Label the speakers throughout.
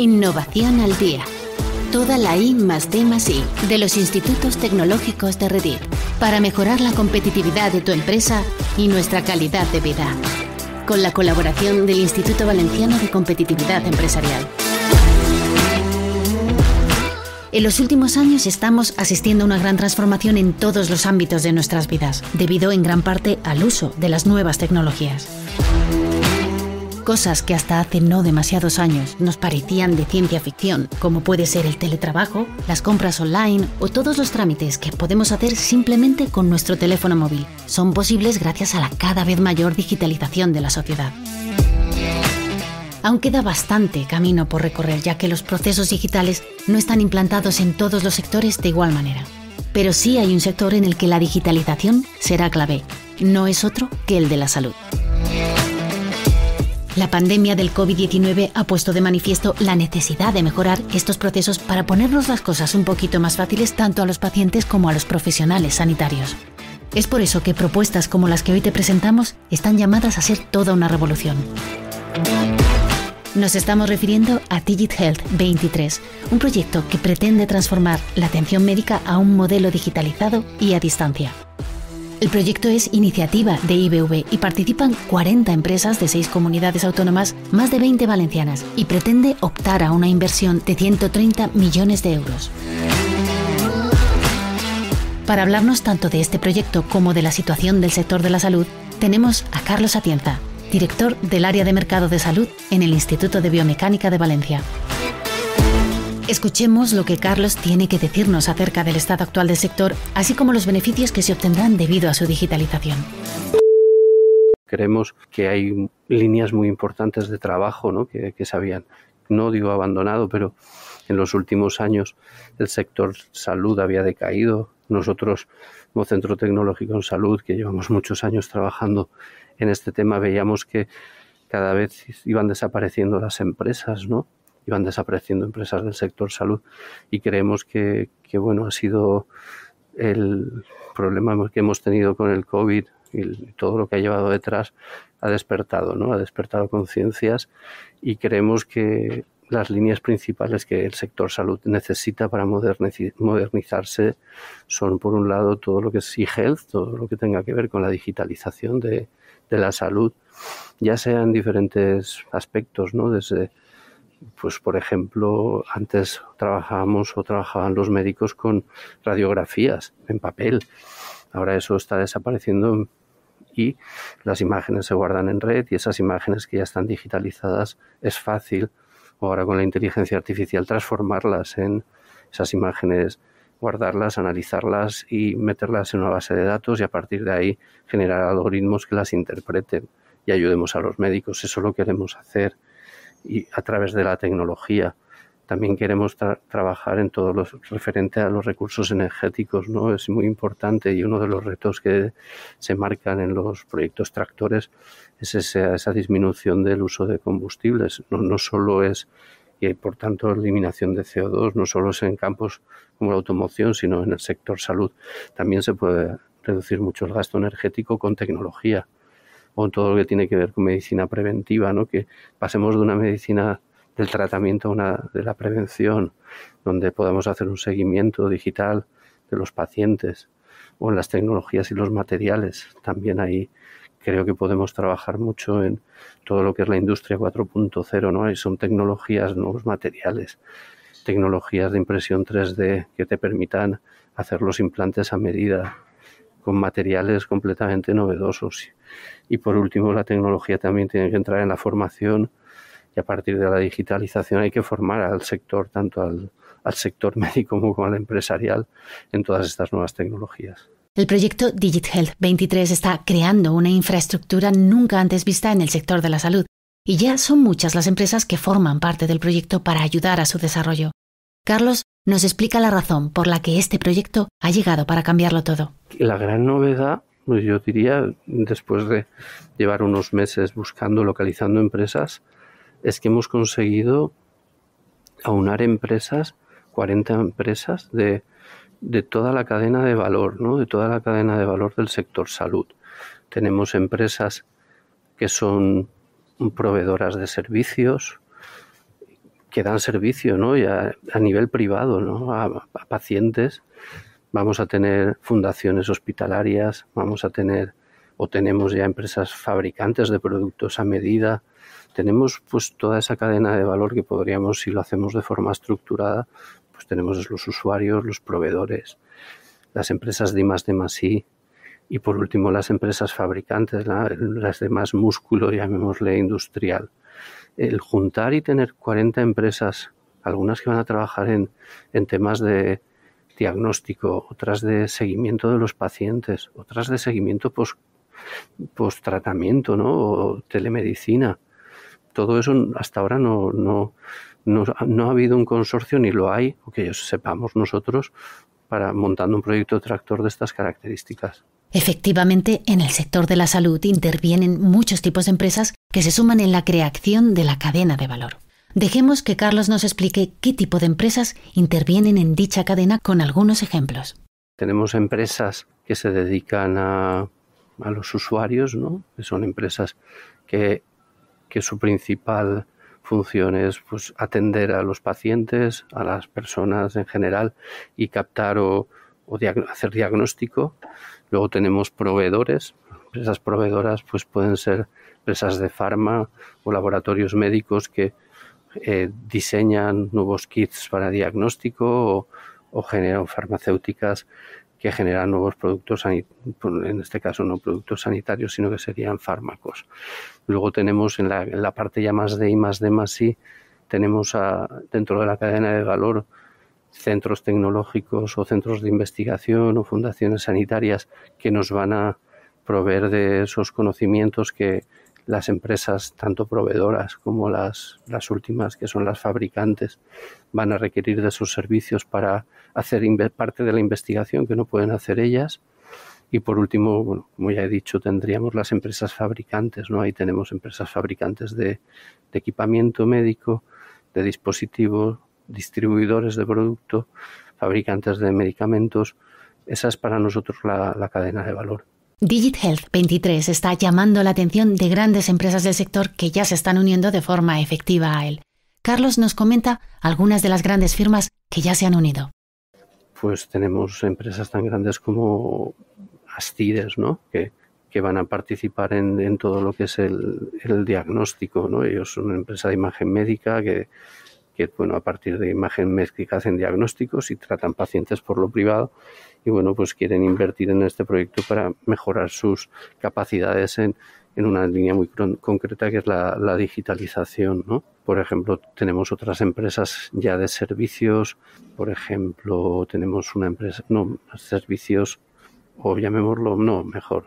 Speaker 1: Innovación al día. Toda la I más D más I de los institutos tecnológicos de Redir para mejorar la competitividad de tu empresa y nuestra calidad de vida. Con la colaboración del Instituto Valenciano de Competitividad Empresarial. En los últimos años estamos asistiendo a una gran transformación en todos los ámbitos de nuestras vidas, debido en gran parte al uso de las nuevas tecnologías cosas que hasta hace no demasiados años nos parecían de ciencia ficción, como puede ser el teletrabajo, las compras online o todos los trámites que podemos hacer simplemente con nuestro teléfono móvil, son posibles gracias a la cada vez mayor digitalización de la sociedad. Aún queda bastante camino por recorrer ya que los procesos digitales no están implantados en todos los sectores de igual manera. Pero sí hay un sector en el que la digitalización será clave. No es otro que el de la salud. La pandemia del COVID-19 ha puesto de manifiesto la necesidad de mejorar estos procesos para ponernos las cosas un poquito más fáciles tanto a los pacientes como a los profesionales sanitarios. Es por eso que propuestas como las que hoy te presentamos están llamadas a ser toda una revolución. Nos estamos refiriendo a Digit Health 23, un proyecto que pretende transformar la atención médica a un modelo digitalizado y a distancia. El proyecto es iniciativa de IBV y participan 40 empresas de 6 comunidades autónomas, más de 20 valencianas, y pretende optar a una inversión de 130 millones de euros. Para hablarnos tanto de este proyecto como de la situación del sector de la salud, tenemos a Carlos Atienza, director del área de mercado de salud en el Instituto de Biomecánica de Valencia. Escuchemos lo que Carlos tiene que decirnos acerca del estado actual del sector, así como los beneficios que se obtendrán debido a su digitalización.
Speaker 2: Creemos que hay líneas muy importantes de trabajo ¿no? que, que se habían, no digo abandonado, pero en los últimos años el sector salud había decaído. Nosotros, como Centro Tecnológico en Salud, que llevamos muchos años trabajando en este tema, veíamos que cada vez iban desapareciendo las empresas, ¿no? y desapareciendo empresas del sector salud. Y creemos que, bueno, ha sido el problema que hemos tenido con el COVID y todo lo que ha llevado detrás ha despertado, ¿no? Ha despertado conciencias y creemos que las líneas principales que el sector salud necesita para modernizarse son, por un lado, todo lo que es e-health, todo lo que tenga que ver con la digitalización de, de la salud, ya sean diferentes aspectos, ¿no? Desde pues por ejemplo, antes trabajábamos o trabajaban los médicos con radiografías en papel. Ahora eso está desapareciendo y las imágenes se guardan en red y esas imágenes que ya están digitalizadas es fácil ahora con la inteligencia artificial transformarlas en esas imágenes, guardarlas, analizarlas y meterlas en una base de datos y a partir de ahí generar algoritmos que las interpreten y ayudemos a los médicos. Eso lo queremos hacer y a través de la tecnología. También queremos trabajar en todo lo referente a los recursos energéticos, ¿no? Es muy importante y uno de los retos que se marcan en los proyectos tractores es esa, disminución del uso de combustibles. no, solo es y por tanto eliminación de CO2, no solo es en campos como la automoción, sino en el sector salud. También se puede reducir mucho el gasto energético con tecnología o todo lo que tiene que ver con medicina preventiva, ¿no? que pasemos de una medicina del tratamiento a una de la prevención, donde podamos hacer un seguimiento digital de los pacientes o en las tecnologías y los materiales. También ahí creo que podemos trabajar mucho en todo lo que es la industria 4.0, ¿no? son tecnologías, nuevos materiales, tecnologías de impresión 3D que te permitan hacer los implantes a medida, con materiales completamente novedosos. Y por último, la tecnología también tiene que entrar en la formación y a partir de la digitalización hay que formar al sector, tanto al, sector médico como al empresarial, en todas estas nuevas tecnologías.
Speaker 1: El proyecto DigitHealth 23 está creando una infraestructura nunca antes vista en el sector de la salud y ya son muchas las empresas que forman parte del proyecto para ayudar a su desarrollo. Carlos nos explica la razón por la que este proyecto ha llegado para cambiarlo todo.
Speaker 2: La gran novedad, pues yo diría, después de llevar unos meses buscando, localizando empresas, es que hemos conseguido aunar empresas, 40 empresas de, de toda la cadena de valor, ¿no? de toda la cadena de valor del sector salud. Tenemos empresas que son proveedoras de servicios, que dan servicio ¿no? a, nivel privado ¿no? a, pacientes. Vamos a tener fundaciones hospitalarias, vamos a tener o tenemos ya empresas fabricantes de productos a medida. Tenemos pues toda esa cadena de valor que podríamos, si lo hacemos de forma estructurada, pues tenemos los usuarios, los proveedores, las empresas de más de más y por último las empresas fabricantes, las de más músculo, llamémosle industrial el juntar y tener 40 empresas, algunas que van a trabajar en, en temas de diagnóstico, otras de seguimiento de los pacientes, otras de seguimiento post, tratamiento, ¿no? O telemedicina. Todo eso hasta ahora no, no, no, ha habido un consorcio ni lo hay, o que sepamos nosotros, para montando un proyecto tractor de estas características.
Speaker 1: Efectivamente, en el sector de la salud intervienen muchos tipos de empresas que se suman en la creación de la cadena de valor. Dejemos que Carlos nos explique qué tipo de empresas intervienen en dicha cadena con algunos ejemplos.
Speaker 2: Tenemos empresas que se dedican a, los usuarios, ¿no? que son empresas que, su principal función es pues, atender a los pacientes, a las personas en general y captar o, hacer diagnóstico. Luego tenemos proveedores, empresas proveedoras pues pueden ser empresas de farma o laboratorios médicos que eh, diseñan nuevos kits para diagnóstico o, generan farmacéuticas que generan nuevos productos, pues, en este caso no productos sanitarios, sino que serían fármacos. Luego tenemos en la, parte ya más de I, más de más I, tenemos a, dentro de la cadena de valor centros tecnológicos o centros de investigación o fundaciones sanitarias que nos van a proveer de esos conocimientos que las empresas, tanto proveedoras como las, las últimas, que son las fabricantes, van a requerir de sus servicios para hacer parte de la investigación que no pueden hacer ellas. Y por último, como ya he dicho, tendríamos las empresas fabricantes, ¿no? Ahí tenemos empresas fabricantes de, equipamiento médico, de dispositivos, distribuidores de producto, fabricantes de medicamentos. Esa es para nosotros la cadena de valor.
Speaker 1: Digit Health 23 está llamando la atención de grandes empresas del sector que ya se están uniendo de forma efectiva a él. Carlos nos comenta algunas de las grandes firmas que ya se han unido.
Speaker 2: Pues tenemos empresas tan grandes como Astides, ¿no? Que, que van a participar en, todo lo que es el, el diagnóstico, ¿no? Ellos son una empresa de imagen médica que que bueno, a partir de imagen médica hacen diagnósticos y tratan pacientes por lo privado y bueno, pues quieren invertir en este proyecto para mejorar sus capacidades en, en una línea muy concreta que es la, digitalización, ¿no? Por ejemplo, tenemos otras empresas ya de servicios, por ejemplo, tenemos una empresa, no, servicios, o llamémoslo, no, mejor,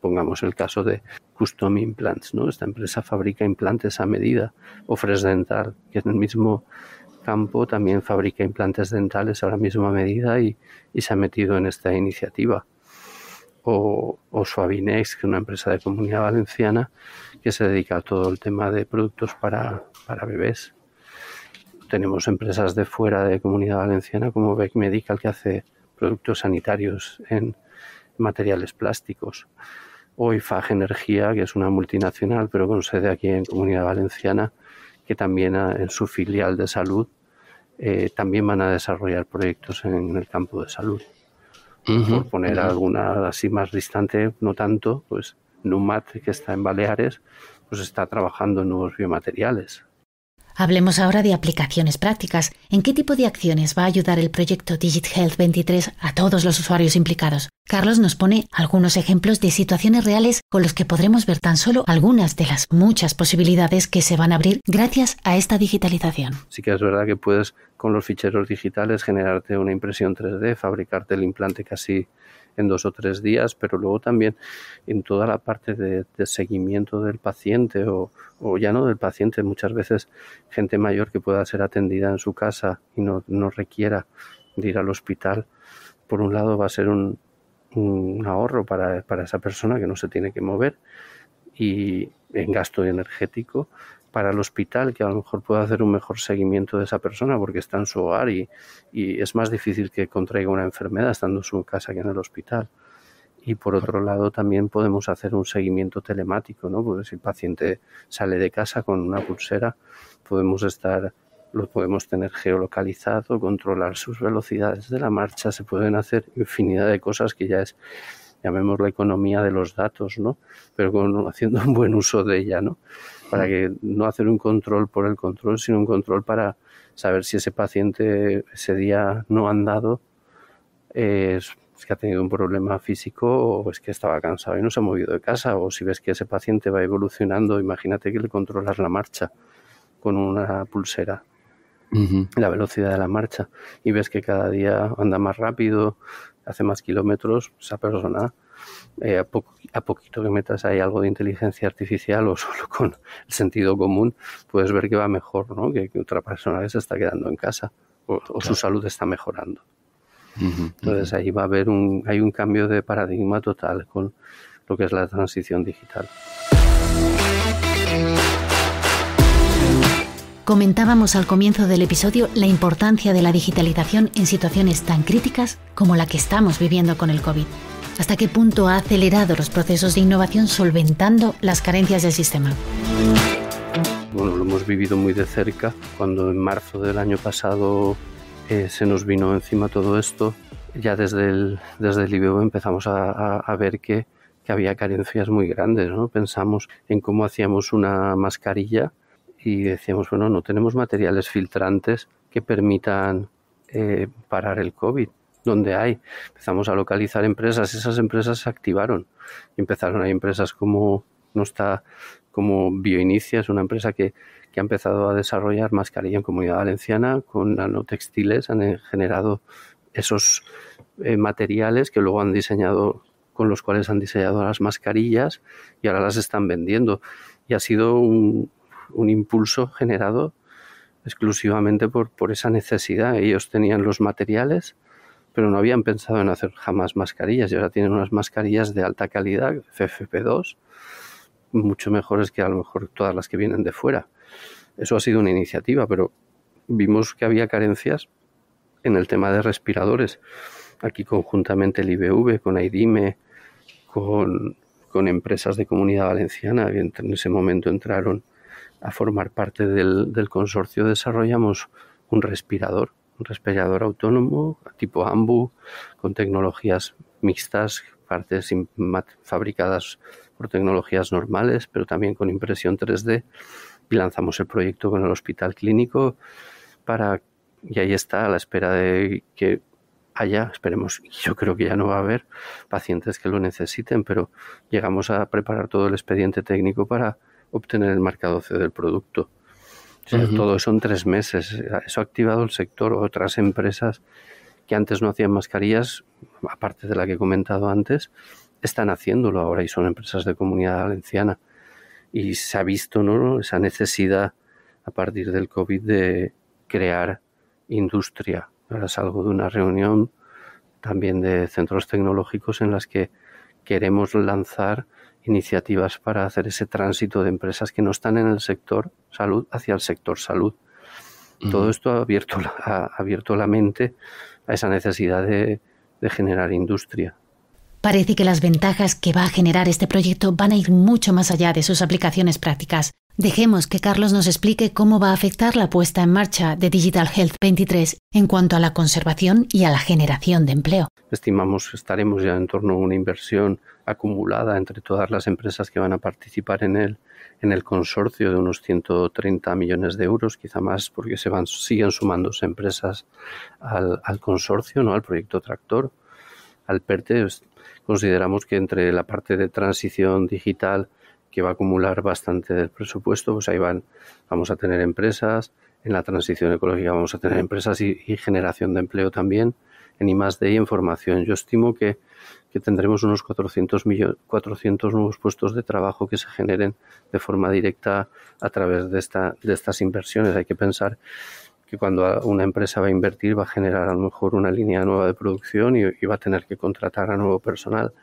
Speaker 2: Pongamos el caso de Custom Implants, ¿no? Esta empresa fabrica implantes a medida, o Dental, que en el mismo campo también fabrica implantes dentales ahora mismo a medida y, y se ha metido en esta iniciativa. O, Suavinex, que es una empresa de comunidad valenciana que se dedica a todo el tema de productos para, bebés. Tenemos empresas de fuera de comunidad valenciana como Beck Medical que hace productos sanitarios en, materiales plásticos. Hoy faj Energía, que es una multinacional, pero con sede aquí en Comunidad Valenciana, que también ah, en su filial de salud eh, también van a desarrollar proyectos en, el campo de salud. Por poner alguna así más distante, no tanto, pues NUMAT, que está en Baleares, pues está trabajando en nuevos biomateriales.
Speaker 1: Hablemos ahora de aplicaciones prácticas. ¿En qué tipo de acciones va a ayudar el proyecto Digit Health 23 a todos los usuarios implicados? Carlos nos pone algunos ejemplos de situaciones reales con los que podremos ver tan solo algunas de las muchas posibilidades que se van a abrir gracias a esta digitalización.
Speaker 2: Sí que es verdad que puedes con los ficheros digitales generarte una impresión 3D, fabricarte el implante casi en dos o tres días, pero luego también en toda la parte de, seguimiento del paciente o, ya no del paciente, muchas veces gente mayor que pueda ser atendida en su casa y no, requiera de ir al hospital, por un lado va a ser un, un ahorro para, para esa persona que no se tiene que mover y en gasto energético para el hospital, que a lo mejor pueda hacer un mejor seguimiento de esa persona porque está en su hogar y, es más difícil que contraiga una enfermedad estando en su casa que en el hospital. Y por otro lado, también podemos hacer un seguimiento telemático, ¿no? Porque si el paciente sale de casa con una pulsera, podemos estar, lo podemos tener geolocalizado, controlar sus velocidades de la marcha, se pueden hacer infinidad de cosas que ya es llamemos la economía de los datos, ¿no? Pero haciendo un buen uso de ella, ¿no? Para que no hacer un control por el control, sino un control para saber si ese paciente ese día no ha andado, eh, es que ha tenido un problema físico o es que estaba cansado y no se ha movido de casa, o si ves que ese paciente va evolucionando, imagínate que le controlas la marcha con una pulsera, la velocidad de la marcha, y ves que cada día anda más rápido, hace más kilómetros, esa persona, eh, a, poquito que metas ahí algo de inteligencia artificial o solo con el sentido común, puedes ver que va mejor, ¿no? Que, otra persona que se está quedando en casa o, su salud está mejorando. Entonces ahí va a haber un, hay un cambio de paradigma total con lo que es la transición digital.
Speaker 1: Comentábamos al comienzo del episodio la importancia de la digitalización en situaciones tan críticas como la que estamos viviendo con el COVID. ¿Hasta qué punto ha acelerado los procesos de innovación solventando las carencias del sistema?
Speaker 2: Bueno, lo hemos vivido muy de cerca. Cuando en marzo del año pasado eh, se nos vino encima todo esto, ya desde el, desde empezamos a, ver que, había carencias muy grandes. ¿no? Pensamos en cómo hacíamos una mascarilla y decíamos, bueno, no tenemos materiales filtrantes que permitan eh, parar el COVID. Donde hay, empezamos a localizar empresas, esas empresas se activaron y empezaron. Hay empresas como no está como Bioinicia, es una empresa que, ha empezado a desarrollar mascarilla en Comunidad Valenciana con nanotextiles, han eh, generado esos eh, materiales que luego han diseñado, con los cuales han diseñado las mascarillas y ahora las están vendiendo. Y ha sido un, un impulso generado exclusivamente por, por esa necesidad. Ellos tenían los materiales, pero no habían pensado en hacer jamás mascarillas y ahora tienen unas mascarillas de alta calidad, FFP2, mucho mejores que a lo mejor todas las que vienen de fuera. Eso ha sido una iniciativa, pero vimos que había carencias en el tema de respiradores. Aquí conjuntamente el IBV, con AIDIME, con, con empresas de comunidad valenciana, en ese momento entraron a formar parte del, consorcio desarrollamos un respirador, un respirador autónomo tipo AMBU, con tecnologías mixtas, partes fabricadas por tecnologías normales, pero también con impresión 3D. Y lanzamos el proyecto con el hospital clínico para, y ahí está, a la espera de que haya, esperemos, yo creo que ya no va a haber pacientes que lo necesiten, pero llegamos a preparar todo el expediente técnico para obtener el marcado C del producto. Todo eso en tres meses. Eso ha activado el sector. Otras empresas que antes no hacían mascarillas, aparte de la que he comentado antes, están haciéndolo ahora y son empresas de comunidad valenciana. Y se ha visto ¿no? esa necesidad a partir del COVID de crear industria. Ahora salgo de una reunión también de centros tecnológicos en las que queremos lanzar iniciativas para hacer ese tránsito de empresas que no están en el sector salud hacia el sector salud. Todo esto ha abierto, la, ha abierto la mente a esa necesidad de, de generar industria.
Speaker 1: Parece que las ventajas que va a generar este proyecto van a ir mucho más allá de sus aplicaciones prácticas. Dejemos que Carlos nos explique cómo va a afectar la puesta en marcha de Digital Health 23 en cuanto a la conservación y a la generación de empleo.
Speaker 2: Estimamos que estaremos ya en torno a una inversión acumulada entre todas las empresas que van a participar en él, en el consorcio de unos 130 millones de euros, quizá más, porque se van, siguen sumándose empresas al, consorcio, ¿no? al proyecto tractor, al PERTE. Pues, consideramos que entre la parte de transición digital, que va a acumular bastante del presupuesto, pues ahí van, vamos a tener empresas, en la transición ecológica vamos a tener empresas y, generación de empleo también, en más de y en formación. Yo estimo que que tendremos unos 400, 400 nuevos puestos de trabajo que se generen de forma directa a través de, esta, de estas inversiones. Hay que pensar que cuando una empresa va a invertir va a generar a lo mejor una línea nueva de producción y, va a tener que contratar a nuevo personal,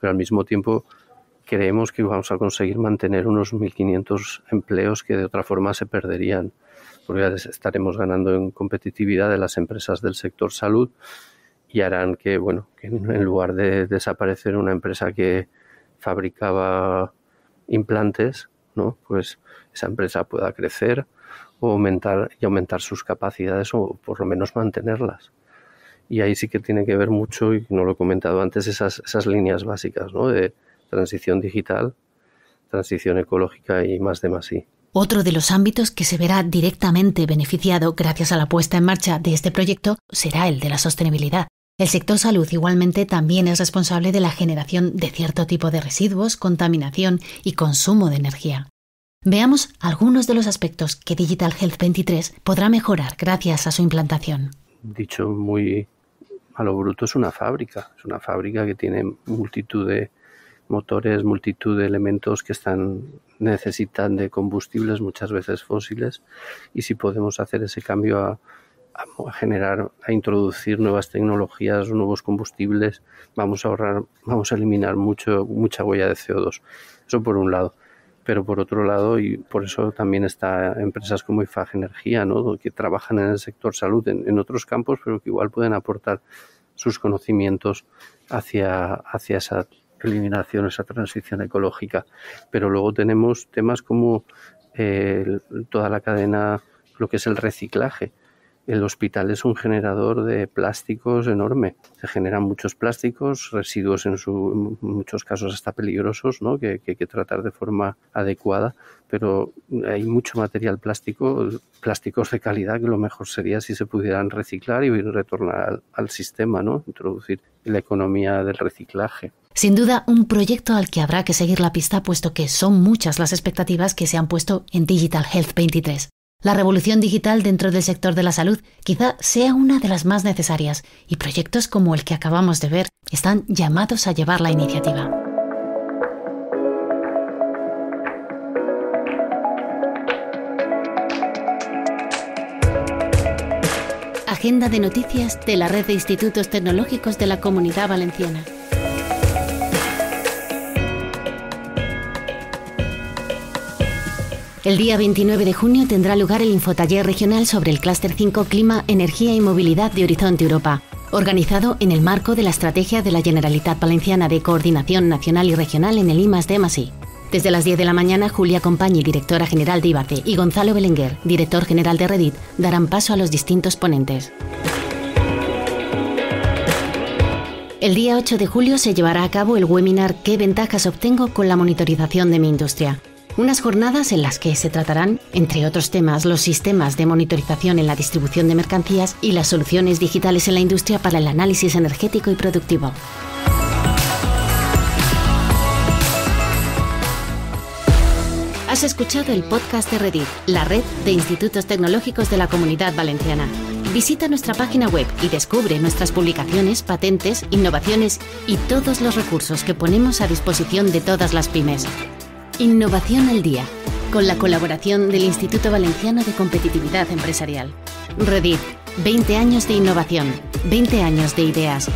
Speaker 2: pero al mismo tiempo creemos que vamos a conseguir mantener unos 1.500 empleos que de otra forma se perderían, porque estaremos ganando en competitividad de las empresas del sector salud y harán que, bueno, que en lugar de desaparecer una empresa que fabricaba implantes, ¿no? pues esa empresa pueda crecer o aumentar, y aumentar sus capacidades o por lo menos mantenerlas. Y ahí sí que tiene que ver mucho, y no lo he comentado antes, esas, esas líneas básicas ¿no? de transición digital, transición ecológica y más de más.
Speaker 1: Otro de los ámbitos que se verá directamente beneficiado gracias a la puesta en marcha de este proyecto será el de la sostenibilidad. El sector salud igualmente también es responsable de la generación de cierto tipo de residuos, contaminación y consumo de energía. Veamos algunos de los aspectos que Digital Health 23 podrá mejorar gracias a su implantación.
Speaker 2: Dicho muy a lo bruto, es una fábrica, es una fábrica que tiene multitud de motores, multitud de elementos que están necesitan de combustibles, muchas veces fósiles, y si podemos hacer ese cambio a a generar, a introducir nuevas tecnologías, nuevos combustibles, vamos a ahorrar, vamos a eliminar mucho, mucha huella de CO2. Eso por un lado. Pero por otro lado, y por eso también está empresas como IFAG Energía, ¿no? que trabajan en el sector salud, en, otros campos, pero que igual pueden aportar sus conocimientos hacia, hacia esa eliminación, esa transición ecológica. Pero luego tenemos temas como eh, toda la cadena, lo que es el reciclaje el hospital es un generador de plásticos enorme. Se generan muchos plásticos, residuos en, muchos casos hasta peligrosos, ¿no? que, hay que tratar de forma adecuada, pero hay mucho material plástico, plásticos de calidad, que lo mejor sería si se pudieran reciclar y retornar al, al sistema, ¿no? introducir la economía del reciclaje.
Speaker 1: Sin duda, un proyecto al que habrá que seguir la pista, puesto que son muchas las expectativas que se han puesto en Digital Health 23. La revolución digital dentro del sector de la salud quizá sea una de las más necesarias y proyectos como el que acabamos de ver están llamados a llevar la iniciativa. Agenda de noticias de la Red de Institutos Tecnológicos de la Comunidad Valenciana. El día 29 de junio tendrá lugar el infotaller regional sobre el Clúster 5 Clima, Energía y Movilidad de Horizonte Europa, organizado en el marco de la estrategia de la Generalitat Valenciana de Coordinación Nacional y Regional en el IMAS de Desde las 10 de la mañana, Julia Compañi, directora general de IBACE, y Gonzalo Belenguer, director general de Reddit, darán paso a los distintos ponentes. El día 8 de julio se llevará a cabo el webinar ¿Qué ventajas obtengo con la monitorización de mi industria? unas jornadas en las que se tratarán, entre otros temas, los sistemas de monitorización en la distribución de mercancías y las soluciones digitales en la industria para el análisis energético y productivo. Has escuchado el podcast de Reddit, la red de institutos tecnológicos de la Comunidad Valenciana. Visita nuestra página web y descubre nuestras publicaciones, patentes, innovaciones y todos los recursos que ponemos a disposición de todas las pymes. Innovación al Día, con la colaboración del Instituto Valenciano de Competitividad Empresarial. Redit, 20 años de innovación, 20 años de ideas.